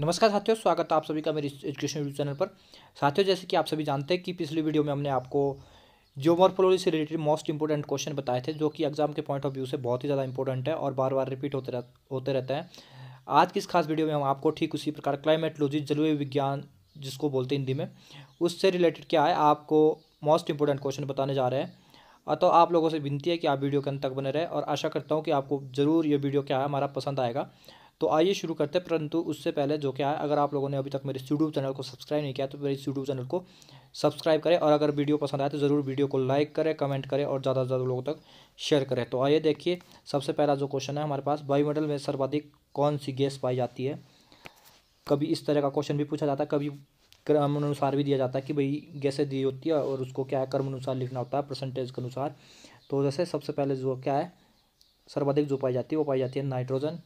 नमस्कार साथियों स्वागत है आप सभी का मेरे एजुकेशन यूट्यूब चैनल पर साथियों जैसे कि आप सभी जानते हैं कि पिछली वीडियो में हमने आपको जियोमॉर्फोलॉजी से रिलेटेड मोस्ट इंपॉर्टेंट क्वेश्चन बताए थे जो कि एग्जाम के पॉइंट ऑफ व्यू से बहुत ही ज़्यादा इंपॉर्टेंट है और बार बार रिपीट होते रह, होते रहते हैं आज की इस खास वीडियो में हम आपको ठीक उसी प्रकार क्लाइमेटोलॉजी जलवायु विज्ञान जिसको बोलते हैं हिंदी में उससे रिलेटेड क्या है आपको मोस्ट इंपॉर्टेंट क्वेश्चन बताने जा रहे हैं तो आप लोगों से विनती है कि आप वीडियो के अंत तक बने रहें और आशा करता हूँ कि आपको ज़रूर ये वीडियो क्या है हमारा पसंद आएगा तो आइए शुरू करते हैं परंतु उससे पहले जो क्या है अगर आप लोगों ने अभी तक मेरे यूट्यूब चैनल को सब्सक्राइब नहीं किया तो मेरे यूट्यूब चैनल को सब्सक्राइब करें और अगर वीडियो पसंद आए तो ज़रूर वीडियो को लाइक करें कमेंट करें और ज़्यादा से ज़्यादा लोगों तक शेयर करें तो आइए देखिए सबसे पहला जो क्वेश्चन है हमारे पास वायुमंडल में सर्वाधिक कौन सी गैस पाई जाती है कभी इस तरह का क्वेश्चन भी पूछा जाता है कभी क्रम अनुसार भी दिया जाता है कि भाई गैसें दी होती है और उसको क्या है कर्म अनुसार लिखना होता है परसेंटेज के अनुसार तो जैसे सबसे पहले जो क्या है सर्वाधिक जो पाई जाती है वो पाई जाती है नाइट्रोजन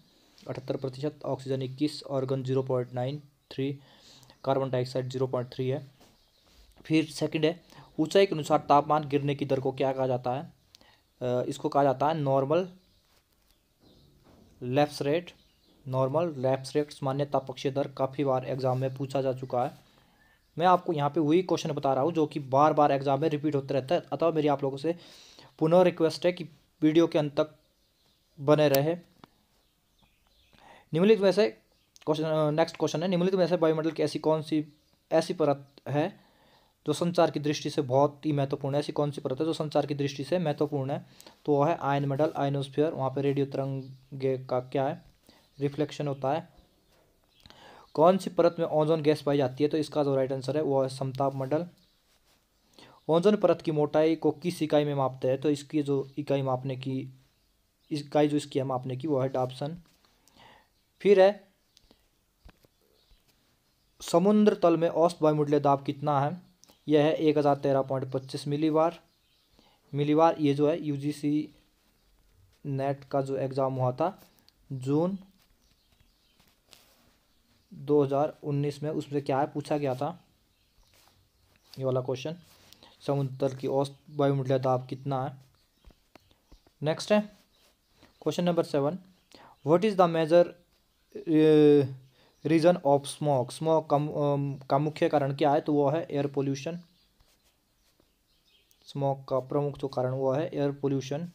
अठहत्तर प्रतिशत ऑक्सीजन इक्कीस argon zero point nine three carbon dioxide zero point three है फिर सेकंड है ऊंचाई के अनुसार तापमान गिरने की दर को क्या कहा जाता है इसको कहा जाता है normal lapse rate normal lapse rate सामान्य तापक्षीय दर काफ़ी बार एग्जाम में पूछा जा चुका है मैं आपको यहाँ पे वही क्वेश्चन बता रहा हूँ जो कि बार बार एग्जाम में रिपीट होते रहता है अतः मेरी आप लोगों से पुनः रिक्वेस्ट है कि वीडियो के अंत तक बने रहे निम्नलिखित में से क्वेश्चन नेक्स्ट क्वेश्चन है निम्नलिखित में से वायुमंडल की ऐसी कौन सी ऐसी परत है जो संचार की दृष्टि से बहुत ही महत्वपूर्ण है ऐसी कौन सी परत है जो संचार की दृष्टि से महत्वपूर्ण है तो वह है आयन मेडल आयनोस्फियर वहाँ पर रेडियो तरंग का क्या है रिफ्लेक्शन होता है कौन सी परत में ओजोन गैस पाई जाती है तो इसका जो राइट आंसर है वो है समताप मंडल ओजोन परत की मोटाई को किस इकाई में मापते हैं तो इसकी जो इकाई मापने की इकाई जो इसकी है मापने की वो है डाप्सन फिर है समुद्र तल में औस्त वायुमंडलीय दाब कितना है यह है एक हज़ार तेरह पॉइंट पच्चीस मिलीवार मिलीवार ये जो है यूजीसी नेट का जो एग्ज़ाम हुआ था जून 2019 में उसमें क्या है पूछा गया था ये वाला क्वेश्चन समुद्र तल की औसत वायुमंडलीय दाब कितना है नेक्स्ट है question number seven what is the major reason of smoke smoke का, का मुख्य कारण क्या है तो वो है एयर पोल्यूशन स्मोक का प्रमुख जो कारण वो है एयर पोल्यूशन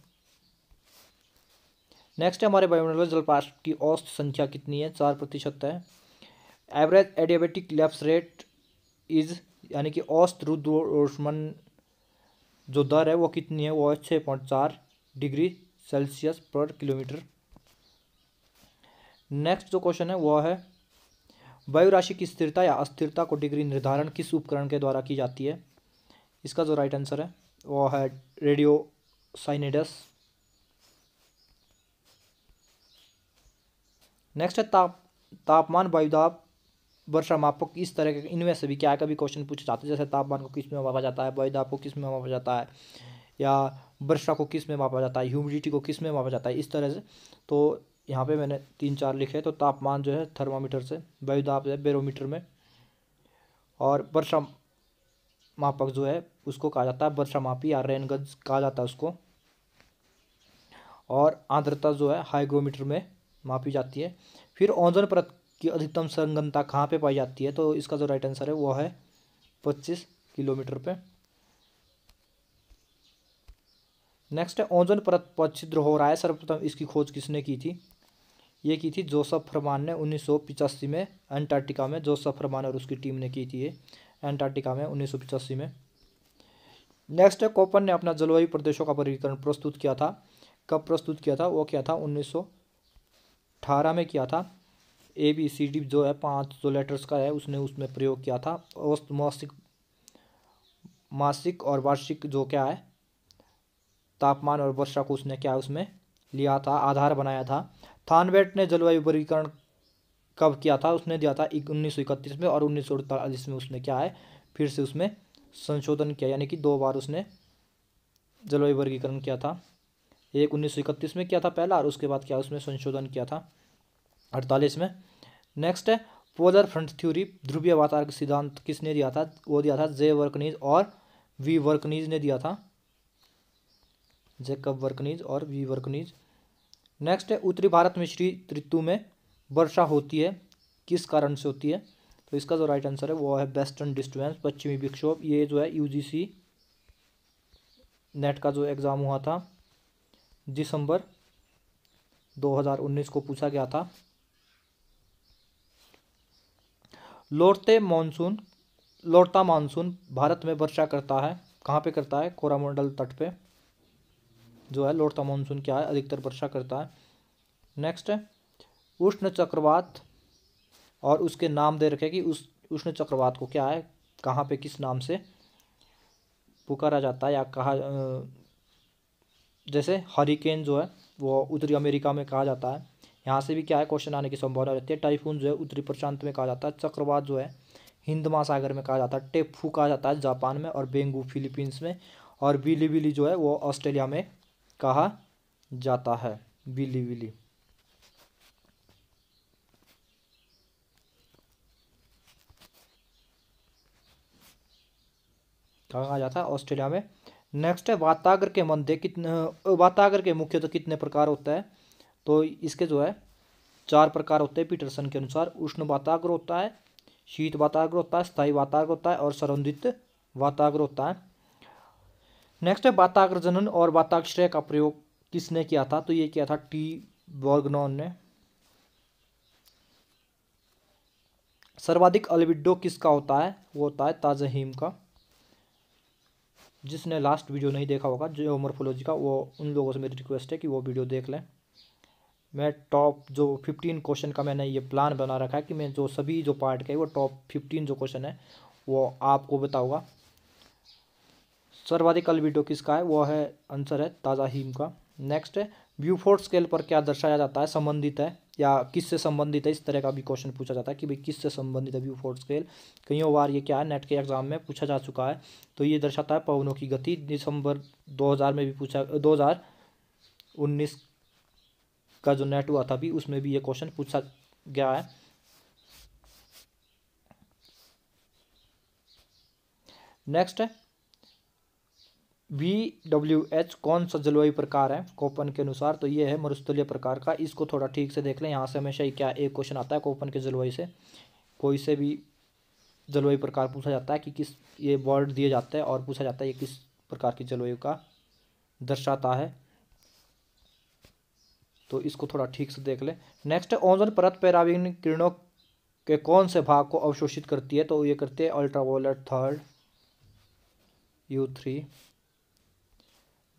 नेक्स्ट है हमारे बायोमंडल जलपाश की औसत संख्या कितनी है चार प्रतिशत है average adiabatic lapse rate is यानी कि औसत रुद्रोषमन जो दर है वो कितनी है वो है छः पॉइंट चार डिग्री सेल्सियस पर किलोमीटर नेक्स्ट जो क्वेश्चन है वह है वायु राशि की स्थिरता या अस्थिरता को डिग्री निर्धारण किस उपकरण के द्वारा की जाती है इसका जो राइट आंसर है वह है रेडियो साइनेडस नेक्स्ट है ताप तापमान वायुदाब वर्षा मापक इस तरह के इनमें से भी क्या कभी क्वेश्चन पूछे जाते हैं जैसे तापमान को किस में मापा जाता है वायुदाब को किस में मापा जाता है या वर्षा को किस में मापा जाता है ह्यूमिडिटी को किस में मापा जाता है इस तरह से तो यहाँ पे मैंने तीन चार लिखे तो तापमान जो है थर्मामीटर से वायुदाब है बेरोमीटर में और वर्षा मापक जो है उसको कहा जाता है वर्षा मापी या रेनगंज कहा जाता है उसको और आर्द्रता जो है हाइग्रोमीटर में मापी जाती है फिर ओजन परत की अधिकतम संगनता कहाँ पे पाई जाती है तो इसका जो राइट आंसर है वो है पच्चीस किलोमीटर पे नेक्स्ट है ओजन परत पर छिद्र हो रहा है सर्वप्रथम इसकी खोज किसने की थी ये की थी जोसफ फरमान ने उन्नीस में एंटार्क्टिका में जोसफ फरमान और उसकी टीम ने की थी ये एंटार्क्टिका में उन्नीस में नेक्स्ट है कोपन ने अपना जलवायु प्रदेशों का वर्गीकरण प्रस्तुत किया था कब प्रस्तुत किया था वो क्या था उन्नीस में किया था ए बी सी डी जो है पांच जो लेटर्स का है उसने उसमें प्रयोग किया था औस्त मासिक मासिक और वार्षिक जो क्या है तापमान और वर्षा को उसने क्या उसमें लिया था आधार बनाया था थानवेट ने जलवायु वर्गीकरण कब किया था उसने दिया था उन्नीस सौ इकतीस में और उन्नीस सौ अड़तालीस में उसने क्या है फिर से उसमें संशोधन किया यानी कि दो बार उसने जलवायु वर्गीकरण किया था एक उन्नीस सौ इकतीस में किया था पहला और उसके बाद क्या उसमें संशोधन किया था अड़तालीस में नेक्स्ट है पोलर फ्रंट थ्योरी ध्रुवीय वातावरण सिद्धांत किसने दिया था वो दिया था जे वर्कनीज और वी वर्कनीज ने दिया था जेकब वर्कनीज और वी वर्कनीज नेक्स्ट है उत्तरी भारत में श्री ऋतु में वर्षा होती है किस कारण से होती है तो इसका जो राइट आंसर है वो है वेस्टर्न डिस्टर्बेंस पश्चिमी विक्षोभ ये जो है यूजीसी नेट का जो एग्ज़ाम हुआ था दिसंबर 2019 को पूछा गया था लौटते मानसून लौटता मानसून भारत में वर्षा करता है कहाँ पे करता है कोरामंडल तट पे जो है लौटता मानसून क्या है अधिकतर वर्षा करता है नेक्स्ट है उष्ण चक्रवात और उसके नाम दे रखे कि उस उष्ण चक्रवात को क्या है कहाँ पे किस नाम से पुकारा जाता है या कहा जैसे हरिकेन जो है वो उत्तरी अमेरिका में कहा जाता है यहाँ से भी क्या है क्वेश्चन आने की संभावना रहती है टाइफून जो है उत्तरी प्रशांत में कहा जाता है चक्रवात जो है हिंद महासागर में कहा जाता है टेफू कहा जाता है जापान में और बेंगू फिलीपींस में और बिली बिली जो है वो ऑस्ट्रेलिया में कहा जाता है बिली बिली कहा जाता है ऑस्ट्रेलिया में नेक्स्ट है वातागर के मंदिर कितने वातागर के मुख्य तो कितने प्रकार होता है तो इसके जो है चार प्रकार होते हैं पीटरसन के अनुसार उष्ण वाताग्र होता है शीत वाताग्र होता है स्थायी वाताग्र होता है और सरंधित वाताग्र होता है नेक्स्ट है वाताग्र जनन और वाताक्षरय का प्रयोग किसने किया था तो ये किया था टी वर्गनॉन ने सर्वाधिक अलविडो किसका होता है वो होता है ताजहीम का जिसने लास्ट वीडियो नहीं देखा होगा जो मोर्फोलॉजी का वो उन लोगों से मेरी रिक्वेस्ट है कि वो वीडियो देख लें मैं टॉप जो फिफ्टीन क्वेश्चन का मैंने ये प्लान बना रखा है कि मैं जो सभी जो पार्ट के वो टॉप फिफ्टीन जो क्वेश्चन है वो आपको बताऊँगा सर्वाधिक अल्बिडो किसका है वो है आंसर है ताज़ा हीम का नेक्स्ट है ब्यूफोर्ड स्केल पर क्या दर्शाया जाता है संबंधित है या किस से संबंधित है इस तरह का भी क्वेश्चन पूछा जाता है कि भाई किससे संबंधित है ब्यूफोर्ड स्केल कईयों बार ये क्या है नेट के एग्जाम में पूछा जा चुका है तो ये दर्शाता है पवनों की गति दिसंबर दो में भी पूछा दो का जो नेट हुआ था भी उसमें भी ये क्वेश्चन पूछा गया है नेक्स्ट है वी डब्ल्यू एच कौन सा जलवायु प्रकार है कोपन के अनुसार तो ये है मरुस्थलीय प्रकार का इसको थोड़ा ठीक से देख लें यहाँ से हमेशा ही क्या एक क्वेश्चन आता है कोपन के जलवायु से कोई से भी जलवायु प्रकार पूछा जाता है कि किस ये वर्ड दिए जाते हैं और पूछा जाता है ये किस प्रकार की जलवायु का दर्शाता है तो इसको थोड़ा ठीक से देख लें नेक्स्ट ओजन परत पैरावीन किरणों के कौन से भाग को अवशोषित करती है तो ये करती है ultraviolet third U three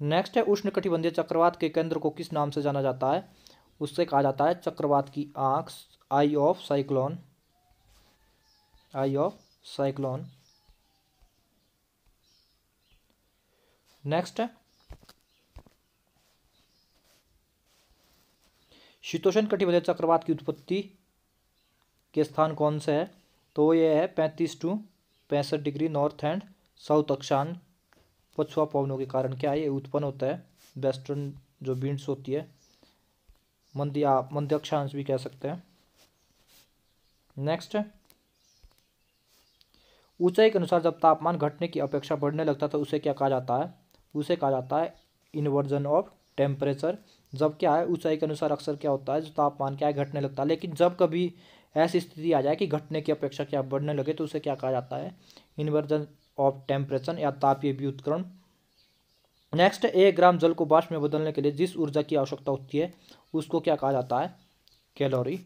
next है उष्णकटिबंधीय चक्रवात के केंद्र को किस नाम से जाना जाता है उससे कहा जाता है चक्रवात की आँख eye of cyclone eye of cyclone next है शीतोषण कटिबंधीय चक्रवात की उत्पत्ति के स्थान कौन से है तो यह है पैंतीस टू पैंसठ डिग्री नॉर्थ एंड साउथ अक्षांश पछुआ पवनों के कारण क्या है उत्पन्न होता है वेस्टर्न जो विंड्स होती है मंदिया मंदक्षांश भी कह सकते हैं नेक्स्ट ऊंचाई के अनुसार जब तापमान घटने की अपेक्षा बढ़ने लगता है तो उसे क्या कहा जाता है उसे कहा जाता है इन्वर्जन ऑफ टेम्परेचर जब क्या है ऊंचाई के अनुसार अक्सर क्या होता है जो तापमान क्या है घटने लगता है लेकिन जब कभी ऐसी स्थिति आ जाए कि घटने की अपेक्षा क्या बढ़ने लगे तो उसे क्या कहा जाता है इन्वर्जन ऑफ टेम्परेचर या तापीय व्युतकरण नेक्स्ट एक ग्राम जल को बाष्प में बदलने के लिए जिस ऊर्जा की आवश्यकता होती है उसको क्या कहा जाता है कैलोरी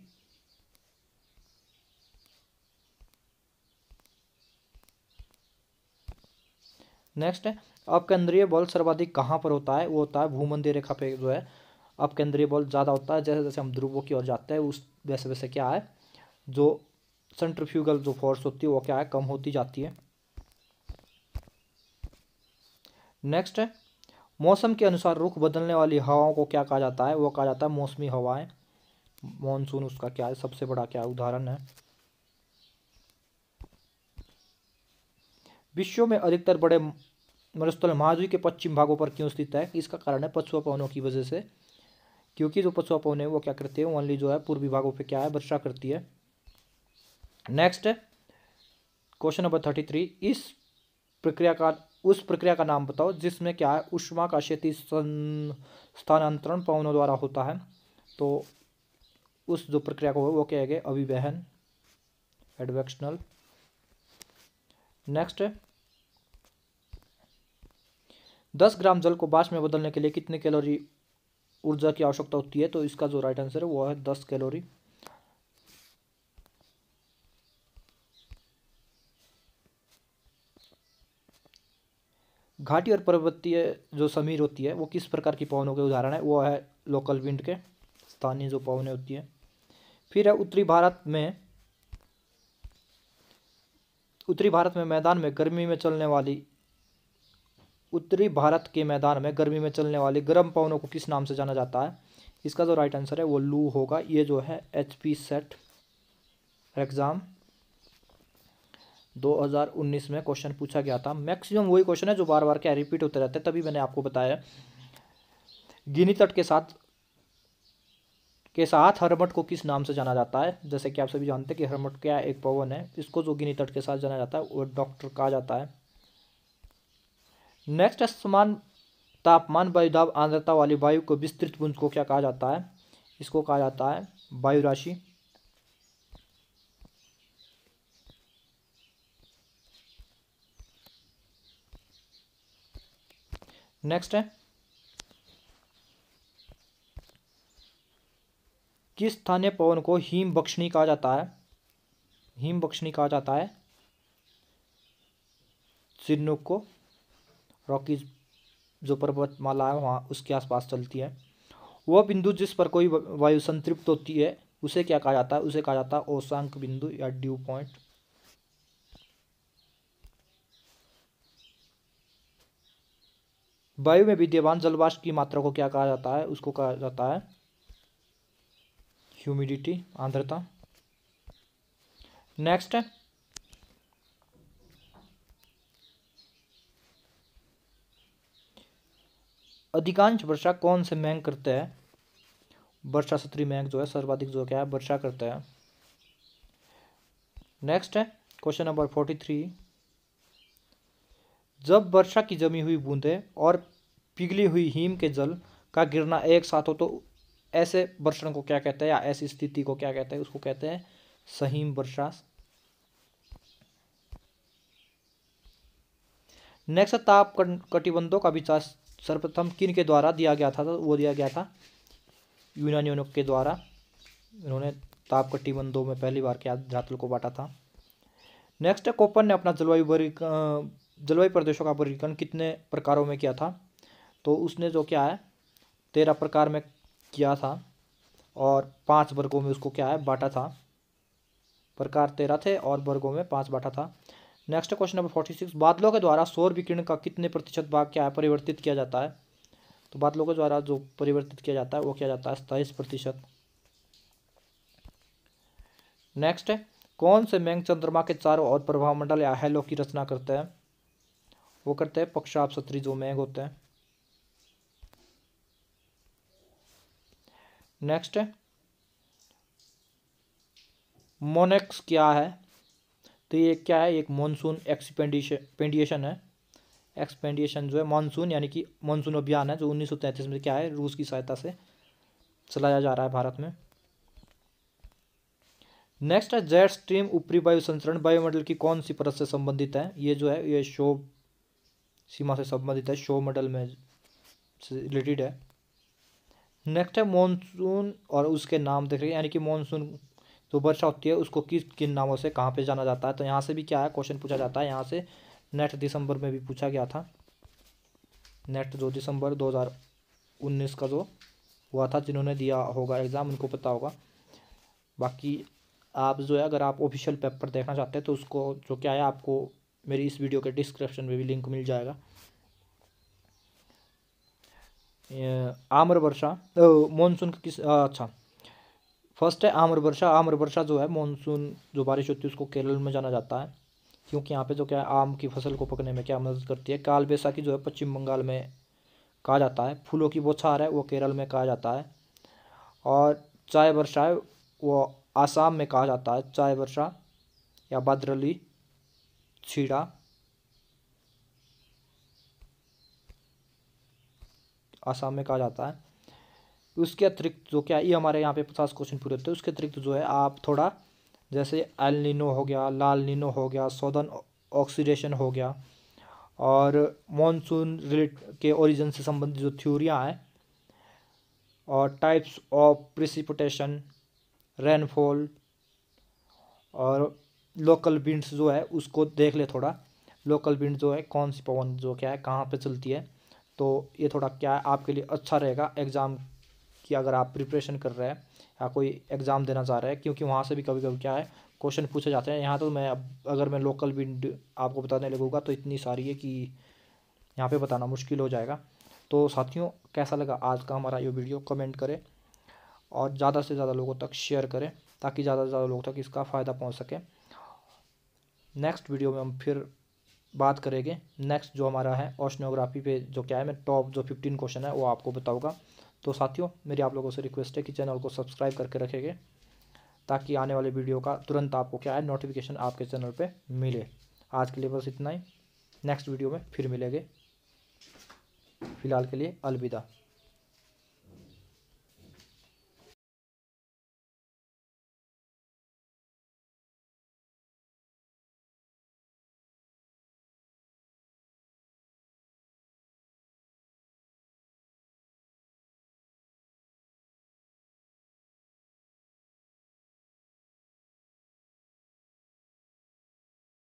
नेक्स्ट अब केंद्रीय बल सर्वाधिक कहाँ पर होता है वो होता है भूमंदी रेखा पे जो है अब केंद्रीय बल ज़्यादा होता है जैसे जैसे हम ध्रुवों की ओर जाते हैं उस वैसे वैसे क्या है जो सेंट्रफ्यूगल जो फोर्स होती है वो क्या है कम होती जाती है नेक्स्ट है मौसम के अनुसार रुख बदलने वाली हवाओं को क्या कहा जाता है वो कहा जाता है मौसमी हवाएं मानसून उसका क्या है सबसे बड़ा क्या उदाहरण है विश्व में अधिकतर बड़े मरुस्थल महाद्वीप के पश्चिम भागों पर क्यों स्थित है इसका कारण है पछुआ पवनों की वजह से क्योंकि जो पछुआ पवन है वो क्या करते हैं ओनली जो है पूर्वी भागों पर क्या है वर्षा करती है next question number thirty three इस प्रक्रिया का उस प्रक्रिया का नाम बताओ जिसमें क्या है उष्मा का क्षति स्थानांतरण पवनों द्वारा होता है तो उस जो प्रक्रिया को वो क्या है अभिवहन एडवेक्शनल नेक्स्ट दस ग्राम जल को बाष में बदलने के लिए कितने कैलोरी ऊर्जा की आवश्यकता होती है तो इसका जो राइट आंसर है वो है दस कैलोरी घाटी और पर्वतीय जो समीर होती है वो किस प्रकार की पवनों के उदाहरण है वो है लोकल विंड के स्थानीय जो पवनें होती हैं फिर है उत्तरी भारत में उत्तरी भारत में मैदान में गर्मी में चलने वाली उत्तरी भारत के मैदान में गर्मी में चलने वाली गर्म पवनों को किस नाम से जाना जाता है इसका जो राइट आंसर है वो लू होगा ये जो है एच पी सेट एग्ज़ाम 2019 में क्वेश्चन पूछा गया था मैक्सिमम वही क्वेश्चन है जो बार बार क्या रिपीट होते रहते हैं तभी मैंने आपको बताया गिनी तट के साथ के साथ हरमठ को किस नाम से जाना जाता है जैसे कि आप सभी जानते हैं कि हरमठ क्या एक पवन है इसको जो गिनी तट के साथ जाना जाता है वो डॉक्टर कहा जाता है नेक्स्ट समान तापमान वायुदाब आंद्रता वाली वायु को विस्तृत पुंज को क्या कहा जाता है इसको कहा जाता है वायु राशि नेक्स्ट है किस स्थानीय पवन को हिम बक्षणी कहा जाता है हिम बक्षणी कहा जाता है सिरनुक को रॉकीज जो पर्वतमाला है वहाँ उसके आसपास चलती है वह बिंदु जिस पर कोई वायु संतृप्त होती है उसे क्या कहा जाता है उसे कहा जाता है ओशांक बिंदु या ड्यू पॉइंट वायु में विद्यमान जलवाष्प की मात्रा को क्या कहा जाता है उसको कहा जाता है ह्यूमिडिटी आंध्रता नेक्स्ट है अधिकांश वर्षा कौन से मैंग करते हैं वर्षा सत्री मैंग जो है सर्वाधिक जो क्या है वर्षा करते हैं नेक्स्ट है क्वेश्चन नंबर फोर्टी थ्री जब वर्षा की जमी हुई बूंदें और पिघली हुई हीम के जल का गिरना एक साथ हो तो ऐसे वर्षण को क्या कहते हैं या ऐसी स्थिति को क्या कहते हैं उसको कहते हैं सहीम वर्षा नेक्स्ट ताप कटिबंधों का विचार सर्वप्रथम किन के द्वारा दिया गया था तो वो दिया गया था यूनानियों के द्वारा इन्होंने ताप कटिबंधों में पहली बार क्या धरातल को बांटा था नेक्स्ट कोपन ने अपना जलवायु वर्ग जलवायु प्रदेशों का वर्गीकरण कितने प्रकारों में किया था तो उसने जो क्या है तेरह प्रकार में किया था और पांच वर्गों में उसको क्या है बांटा था प्रकार तेरह थे और वर्गों में पांच बांटा था next question number forty six बादलों के द्वारा सौर विकिरण का कितने प्रतिशत भाग क्या है परिवर्तित किया जाता है तो बादलों के द्वारा जो परिवर्तित किया जाता है वो किया जाता है सत्ताईस प्रतिशत नेक्स्ट कौन से मैंग चंद्रमा के चारों और प्रभाव मंडल या हेलो की रचना करते हैं वो करता है पक्षाप सत्री जो मैग होता है नेक्स्ट है मोनेक्स क्या है तो ये क्या है एक मानसून एक्सपेंडिशन है एक्सपेंडिएशन जो है मानसून यानी कि मानसून अभियान है जो उन्नीस में क्या है रूस की सहायता से चलाया जा रहा है भारत में नेक्स्ट है जेड स्ट्रीम ऊपरी वायु संचरण वायुमंडल की कौन सी परत से संबंधित है ये जो है ये शोभ सीमा से संबंधित है शो मेडल में से रिलेटेड है नेक्स्ट है मॉनसून और उसके नाम देख रहे हैं यानी कि मॉनसून जो वर्षा होती है उसको किस किन नामों से कहाँ पे जाना जाता है तो यहाँ से भी क्या है क्वेश्चन पूछा जाता है यहाँ से नेट दिसंबर में भी पूछा गया था नेट जो दिसंबर 2019 का जो हुआ था जिन्होंने दिया होगा एग्ज़ाम उनको पता होगा बाकी आप जो है अगर आप ऑफिशियल पेपर देखना चाहते हैं तो उसको जो क्या है आपको मेरी इस वीडियो के डिस्क्रिप्शन में भी लिंक मिल जाएगा आम्र वर्षा मानसून किस अच्छा फर्स्ट है आम्र वर्षा आम्र वर्षा जो है मानसून जो बारिश होती है उसको केरल में जाना जाता है क्योंकि यहाँ पे जो क्या है आम की फसल को पकने में क्या मदद करती है काल बैसाखी जो है पश्चिम बंगाल में कहा जाता है फूलों की बौछार है वो केरल में कहा जाता है और चाय वर्षा है वो आसाम में कहा जाता है चाय वर्षा या बादरली छिड़ा आसाम में कहा जाता है उसके अतिरिक्त जो क्या ये हमारे यहाँ पे पचास क्वेश्चन पूरे होते हैं उसके अतिरिक्त जो है आप थोड़ा जैसे निनो हो गया लाल निनो हो गया सौदन ऑक्सीडेशन हो गया और मॉनसून रिलेट के ओरिजिन से संबंधित जो थ्योरियाँ हैं और टाइप्स ऑफ प्रिसिपिटेशन रेनफॉल और लोकल विंड्स जो है उसको देख ले थोड़ा लोकल विंड जो है कौन सी पवन जो क्या है कहाँ पे चलती है तो ये थोड़ा क्या है आपके लिए अच्छा रहेगा एग्ज़ाम की अगर आप प्रिपरेशन कर रहे हैं या कोई एग्ज़ाम देना चाह रहे हैं क्योंकि वहाँ से भी कभी कभी क्या है क्वेश्चन पूछे जाते हैं यहाँ तो मैं अब अगर मैं लोकल विंड आपको बताने लगूँगा तो इतनी सारी है कि यहाँ पर बताना मुश्किल हो जाएगा तो साथियों कैसा लगा आज का हमारा ये वीडियो कमेंट करें और ज़्यादा से ज़्यादा लोगों तक शेयर करें ताकि ज़्यादा से ज़्यादा लोगों तक इसका फ़ायदा पहुँच सके नेक्स्ट वीडियो में हम फिर बात करेंगे नेक्स्ट जो हमारा है ओशनोग्राफी पे जो क्या है मैं टॉप जो फिफ्टीन क्वेश्चन है वो आपको बताऊँगा तो साथियों मेरी आप लोगों से रिक्वेस्ट है कि चैनल को सब्सक्राइब करके रखेंगे ताकि आने वाले वीडियो का तुरंत आपको क्या है नोटिफिकेशन आपके चैनल पे मिले आज के लिए बस इतना ही नेक्स्ट वीडियो में फिर मिलेंगे फ़िलहाल के लिए अलविदा